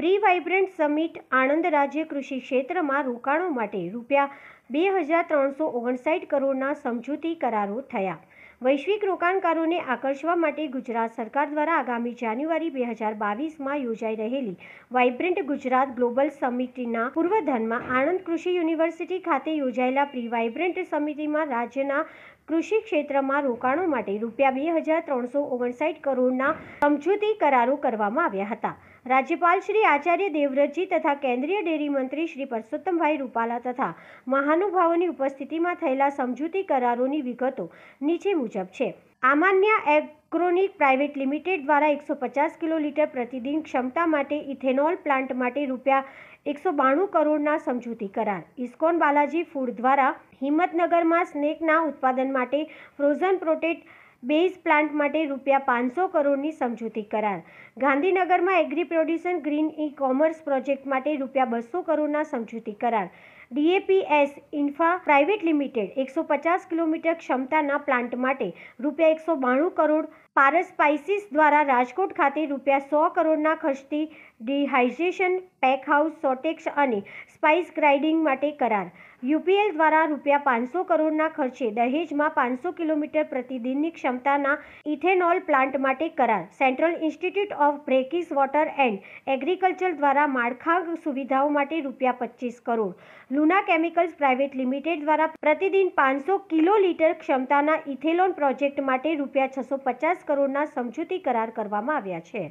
pre vibrant summit Anand રાજ્ય કૃષિ ક્ષેત્રમાં રોકાણો માટે રૂપિયા બે હજાર ત્રણસો ઓગણસાઠ કરોડના સમજૂતી કરારો થયા વૈશ્વિક રોકાણકારોને આકર્ષવા માટે ગુજરાત સરકાર દ્વારા આગામી જાન્યુઆરી બે હજાર બાવીસમાં યોજાઈ રહેલી વાઇબ્રન્ટ ગુજરાત ગ્લોબલ સમિટના પૂર્વધનમાં આણંદ કૃષિ યુનિવર્સિટી ખાતે યોજાયેલા પ્રી વાઇબ્રન્ટ સમિતિમાં રાજ્યના કૃષિ ક્ષેત્રમાં રોકાણો માટે રૂપિયા બે હજાર ત્રણસો ઓગણસાઠ કરોડના સમજૂતી કરારો કરવામાં આવ્યા હતા રાજ્યપાલ શ્રી આચાર્ય દેવવ્રતજી તથા કેન્દ્રીય ડેરી મંત્રી શ્રી પરસોત્તમભાઈ રૂપાલા તથા મહાનુભાવોની ઉપસ્થિતિમાં થયેલા સમજૂતી કરારોની વિગતો નીચે મુજબ છે આમાન્ય એગ્રોનિક પ્રાઇવેટ લિમિટેડ દ્વારા એકસો પચાસ કિલોલીટર પ્રતિદિન ક્ષમતા માટે ઇથેનોલ પ્લાન્ટ માટે રૂપિયા એકસો બાણું કરોડના સમજૂતી કરાર ઇસ્કોન બાલાજી ફૂડ દ્વારા હિંમતનગરમાં સ્નેકના ઉત્પાદન માટે ફ્રોઝન પ્રોટેટ બેઝ પ્લાન્ટ માટે રૂપિયા પાંચસો કરોડની સમજૂતી કરાર ગાંધીનગરમાં agri producer green e commerce project માટે રૂપિયા બસો કરોડના સમજૂતી કરાર ડીએપીએસ ઇન્ફા પ્રાઇવેટ લિમિટેડ એકસો પચાસ કિલોમીટર ક્ષમતાના પ્લાન્ટ માટે રૂપિયા એકસો બાણું કરોડ પારસ સ્પાઇસીસ દ્વારા રાજકોટ ખાતે રૂપિયા સો કરોડના ખર્ચથી ડિહાઇડ્રેશન પેક હાઉસ સોટેક્સ અને સ્પાઇસ ગ્રાઇડિંગ માટે કરાર યુપીએલ દ્વારા રૂપિયા પાંચસો કરોડના ખર્ચે દહેજમાં પાંચસો કિલોમીટર પ્રતિદિનની ક્ષમતાના ઇથેનોલ પ્લાન્ટ માટે કરાર central institute of brackish water and agriculture દ્વારા માળખા સુવિધાઓ માટે રૂપિયા પચીસ કરોડ લુના કેમિકલ્સ પ્રાઇવેટ લિમિટેડ દ્વારા પ્રતિદિન પાંચસો કિલો લિટર ક્ષમતાના ઇથેલોન પ્રોજેક્ટ માટે રૂપિયા છસો પચાસ કરોડના સમજૂતી કરાર કરવામાં આવ્યા છે